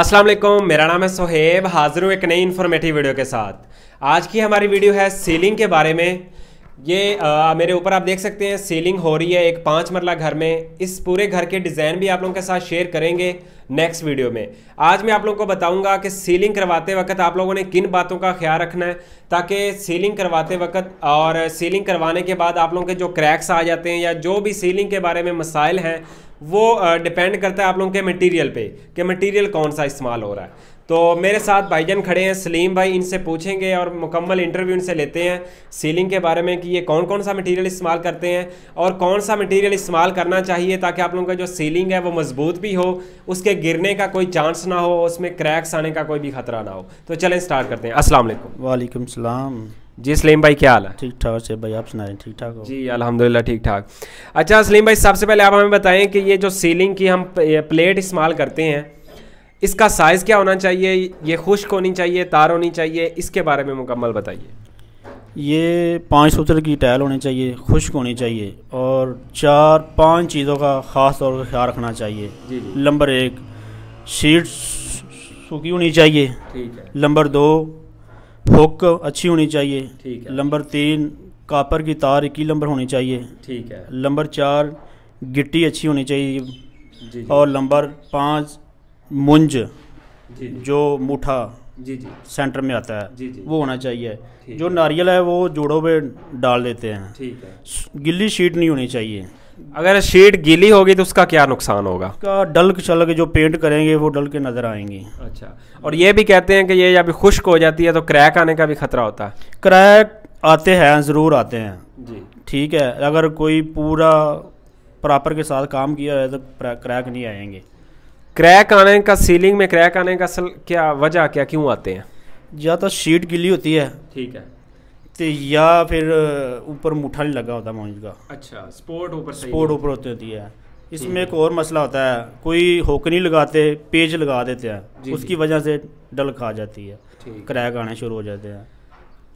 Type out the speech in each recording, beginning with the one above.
अस्सलाम वालेकुम मेरा नाम है सोहेब हाजिर हूँ एक नई इन्फॉर्मेटिव वीडियो के साथ आज की हमारी वीडियो है सीलिंग के बारे में ये आ, मेरे ऊपर आप देख सकते हैं सीलिंग हो रही है एक पाँच मरला घर में इस पूरे घर के डिज़ाइन भी आप लोगों के साथ शेयर करेंगे नेक्स्ट वीडियो में आज मैं आप लोगों को बताऊंगा कि सीलिंग करवाते वक्त आप लोगों ने किन बातों का ख्याल रखना है ताकि सीलिंग करवाते वक्त और सीलिंग करवाने के बाद आप लोगों के जो क्रैक्स आ जाते हैं या जो भी सीलिंग के बारे में मसाइल हैं वो डिपेंड करता है आप लोगों के मटेरियल पे कि मटेरियल कौन सा इस्तेमाल हो रहा है तो मेरे साथ भाईजन खड़े हैं सलीम भाई इनसे पूछेंगे और मुकम्मल इंटरव्यू इनसे लेते हैं सीलिंग के बारे में कि ये कौन कौन सा मटेरियल इस्तेमाल करते हैं और कौन सा मटेरियल इस्तेमाल करना चाहिए ताकि आप लोगों का जो सीलिंग है वो मज़बूत भी हो उसके गिरने का कोई चांस ना हो उसमें क्रैक्स आने का कोई भी खतरा ना हो तो चलें स्टार्ट करते हैं असलम वालेकुम जी सलीम भाई क्या हाल है ठीक ठाक से भाई आप सुना रहे हैं ठीक ठाक जी अल्हम्दुलिल्लाह ठीक ठाक अच्छा सलीम भाई सबसे पहले आप हमें बताएं कि ये जो सीलिंग की हम प्लेट इस्तेमाल करते हैं इसका साइज़ क्या होना चाहिए ये खुश्क होनी चाहिए तार होनी चाहिए इसके बारे में मुकम्मल बताइए ये पाँच सूत्र की टायल होनी चाहिए खुश्क होनी चाहिए और चार पाँच चीज़ों का ख़ास तौर पर ख्याल रखना चाहिए नंबर एक शीट सूखी होनी चाहिए नंबर दो हुक अच्छी होनी चाहिए ठीक है नंबर तीन कापर की तार इक्की नंबर होनी चाहिए ठीक है नंबर चार गिट्टी अच्छी होनी चाहिए जी, जी। और नंबर पाँच मुंज जी, जो मूठा जी जी सेंटर में आता है जी जी वो होना चाहिए जो नारियल है वो जोड़ों पे डाल देते हैं ठीक है गिल्ली शीट नहीं होनी चाहिए अगर शीट गीली होगी तो उसका क्या नुकसान होगा उसका चल के जो पेंट करेंगे वो डल के नज़र आएंगी अच्छा और ये भी कहते हैं कि ये जब खुश्क हो जाती है तो क्रैक आने का भी खतरा होता है क्रैक आते हैं ज़रूर आते हैं जी ठीक है अगर कोई पूरा प्रॉपर के साथ काम किया है तो क्रैक नहीं आएंगे क्रैक आने का सीलिंग में क्रैक आने का असल क्या वजह क्या क्यों आते हैं या तो शीट गिली होती है ठीक है ते या फिर ऊपर मुठा नहीं लगा होता मौज का अच्छा स्पोर्ट ऊपर स्पोर्ट ऊपर होती होती है इसमें एक और मसला होता है कोई होक नहीं लगाते पेज लगा देते हैं उसकी वजह से डल खा जाती है क्रैक आने शुरू हो जाते हैं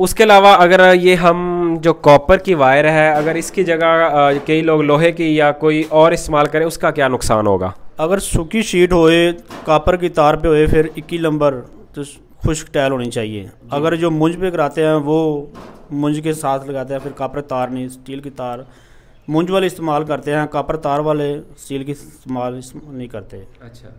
उसके अलावा अगर ये हम जो कॉपर की वायर है अगर इसकी जगह कई लोग लोहे की या कोई और इस्तेमाल करें उसका क्या नुकसान होगा अगर सूखी शीट होए कापर की तार पे होए फिर इक्की लंबर तो खुश्क टैल होनी चाहिए अगर जो मुंज पे कराते हैं वो मुंज के साथ लगाते हैं फिर कापर तार नहीं स्टील की तार मुंज वाले इस्तेमाल करते हैं कापर तार वाले स्टील की इस्तेमाल नहीं करते अच्छा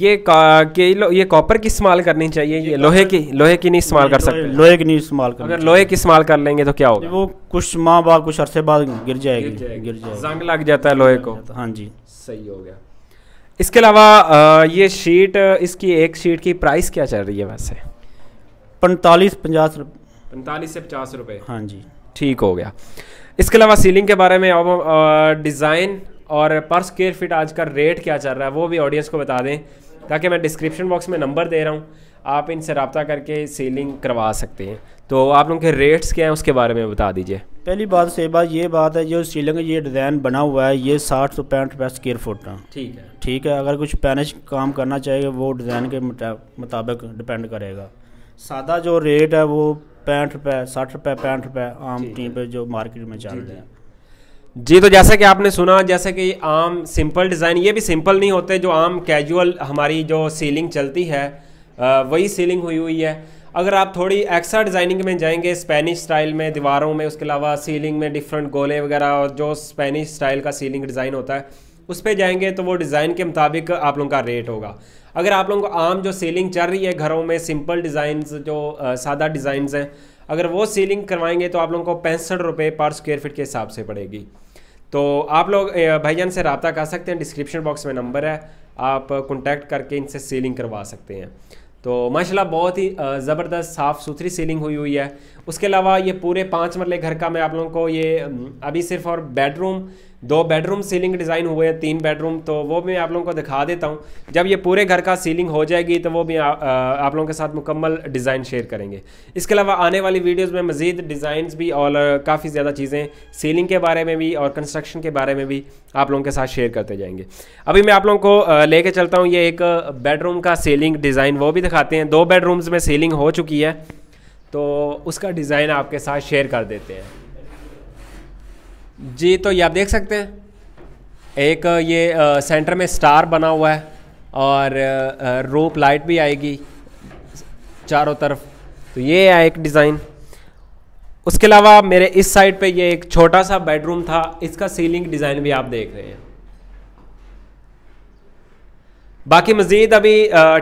ये के ये कॉपर की इस्तेमाल करनी चाहिए ये, लोहे की लोहे की नहीं इस्तेमाल कर सकते लोहे की नहीं इस्तेमाल कर अगर लोहे की इस्तेमाल कर लेंगे तो क्या होगा वो कुछ माह बाद कुछ अरसे बाद गिर जाएगी गिर जाएगी, गिर जाएगी। जंग लग जाता है लोहे को हाँ जी सही हो गया इसके अलावा ये शीट इसकी एक शीट की प्राइस क्या चल रही है वैसे पैंतालीस पचास पैंतालीस से पचास रुपये हाँ जी ठीक हो गया इसके अलावा सीलिंग के बारे में अब डिज़ाइन और पर स्क्वेयर फिट आज का रेट क्या चल रहा है वो भी ऑडियंस को बता दें ताकि मैं डिस्क्रिप्शन बॉक्स में नंबर दे रहा हूँ आप इनसे रबता करके सीलिंग करवा सकते हैं तो आप लोगों के रेट्स क्या हैं उसके बारे में बता दीजिए पहली बात से तो बात ये बात है जो सीलिंग ये डिज़ाइन बना हुआ है ये साठ सौ पैंठ रुपये स्क्यर फुट ठीक है ठीक है अगर कुछ पैनिश काम करना चाहिए वो डिज़ाइन के मुताबिक डिपेंड करेगा सादा जो रेट है वो पैंठ रुपए साठ रुपए पैंठ रुपए आम टीम पे जो मार्केट में चल रहे हैं जी तो जैसे कि आपने सुना जैसे कि आम सिंपल डिज़ाइन ये भी सिंपल नहीं होते जो आम कैजुअल हमारी जो सीलिंग चलती है वही सीलिंग हुई हुई है अगर आप थोड़ी एक्स्ट्रा डिज़ाइनिंग में जाएंगे स्पेनिश स्टाइल में दीवारों में उसके अलावा सीलिंग में डिफरेंट गोले वगैरह और जो स्पेनिश स्टाइल का सीलिंग डिज़ाइन होता है उस पर जाएंगे तो वो डिज़ाइन के मुताबिक आप लोगों का रेट होगा अगर आप लोगों को आम जो सीलिंग चल रही है घरों में सिंपल डिज़ाइंस जो सादा डिज़ाइंस हैं अगर वो सीलिंग करवाएंगे तो आप लोगों को पैंसठ रुपये पर स्क्वेयर फिट के हिसाब से पड़ेगी तो आप लोग भाईजान से रबता कर सकते हैं डिस्क्रिप्शन बॉक्स में नंबर है आप कॉन्टैक्ट करके इनसे सीलिंग करवा सकते हैं तो माशाल्लाह बहुत ही ज़बरदस्त साफ़ सुथरी सीलिंग हुई हुई है उसके अलावा ये पूरे पाँच मरले घर का मैं आप लोगों को ये अभी सिर्फ और बेडरूम दो बेडरूम सीलिंग डिज़ाइन हुए हैं तीन बेडरूम तो वो मैं आप लोगों को दिखा देता हूँ जब ये पूरे घर का सीलिंग हो जाएगी तो वो भी आ, आ, आप लोगों के साथ मुकम्मल डिज़ाइन शेयर करेंगे इसके अलावा आने वाली वीडियोस में मज़ीद डिज़ाइन भी और काफ़ी ज़्यादा चीज़ें सीलिंग के बारे में भी और कंस्ट्रक्शन के बारे में भी आप लोगों के साथ शेयर करते जाएंगे अभी मैं आप लोगों को ले चलता हूँ ये एक बेडरूम का सीलिंग डिज़ाइन वो भी दिखाते हैं दो बेडरूम्स में सीलिंग हो चुकी है तो उसका डिज़ाइन आपके साथ शेयर कर देते हैं जी तो ये आप देख सकते हैं एक ये सेंटर में स्टार बना हुआ है और रोप लाइट भी आएगी चारों तरफ तो ये है एक डिज़ाइन उसके अलावा मेरे इस साइड पे ये एक छोटा सा बेडरूम था इसका सीलिंग डिज़ाइन भी आप देख रहे हैं बाकी मज़ीद अभी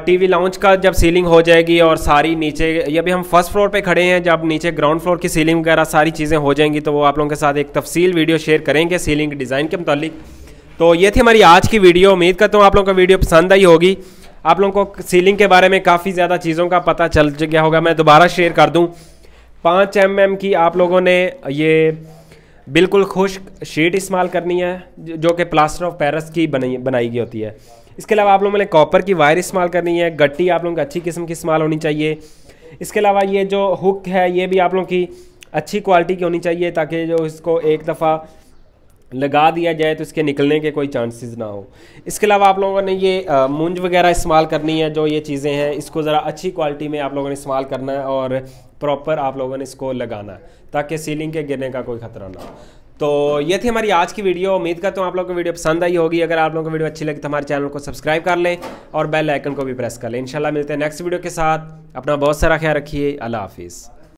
टीवी लाउंज का जब सीलिंग हो जाएगी और सारी नीचे ये अभी हम फर्स्ट फ्लोर पे खड़े हैं जब नीचे ग्राउंड फ्लोर की सीलिंग वगैरह सारी चीज़ें हो जाएंगी तो वो आप लोगों के साथ एक तफसील वीडियो शेयर करेंगे सीलिंग के डिज़ाइन के मतलब तो ये थी हमारी आज की वीडियो उम्मीद करता हूँ आप लोगों को वीडियो पसंद आई होगी आप लोगों को सीलिंग के बारे में काफ़ी ज़्यादा चीज़ों का पता चल गया होगा मैं दोबारा शेयर कर दूँ पाँच एम एम की आप लोगों ने ये बिल्कुल खुश्क शीट इस्तेमाल करनी है जो कि प्लास्टर ऑफ पेरिस की बनी बनाई गई होती है इसके अलावा आप लोगों ने कॉपर की वायर इस्तेमाल करनी है गट्टी आप लोगों की अच्छी किस्म की इस्तेमाल होनी चाहिए इसके अलावा ये जो हुक है ये भी आप लोगों की अच्छी क्वालिटी की होनी चाहिए ताकि जो इसको एक दफ़ा लगा दिया जाए तो इसके निकलने के कोई चांसेस ना हो इसके अलावा आप लोगों ने ये मुंज वगैरह इस्तेमाल करनी है जो ये चीज़ें हैं इसको ज़रा अच्छी क्वालिटी में आप लोगों ने इस्तेमाल करना है और प्रॉपर आप लोगों ने इसको लगाना है ताकि सीलिंग के गिरने का कोई ख़तरा ना हो तो ये थी हमारी आज की वीडियो उम्मीद करता हूँ आप लोगों को वीडियो पसंद आई होगी अगर आप लोगों को वीडियो अच्छी लगी तो हमारे चैनल को सब्सक्राइब कर लें और बेल आइकन को भी प्रेस कर लें इंशाल्लाह मिलते हैं नेक्स्ट वीडियो के साथ अपना बहुत सारा ख्याल रखिए अल्लाह हाफिज़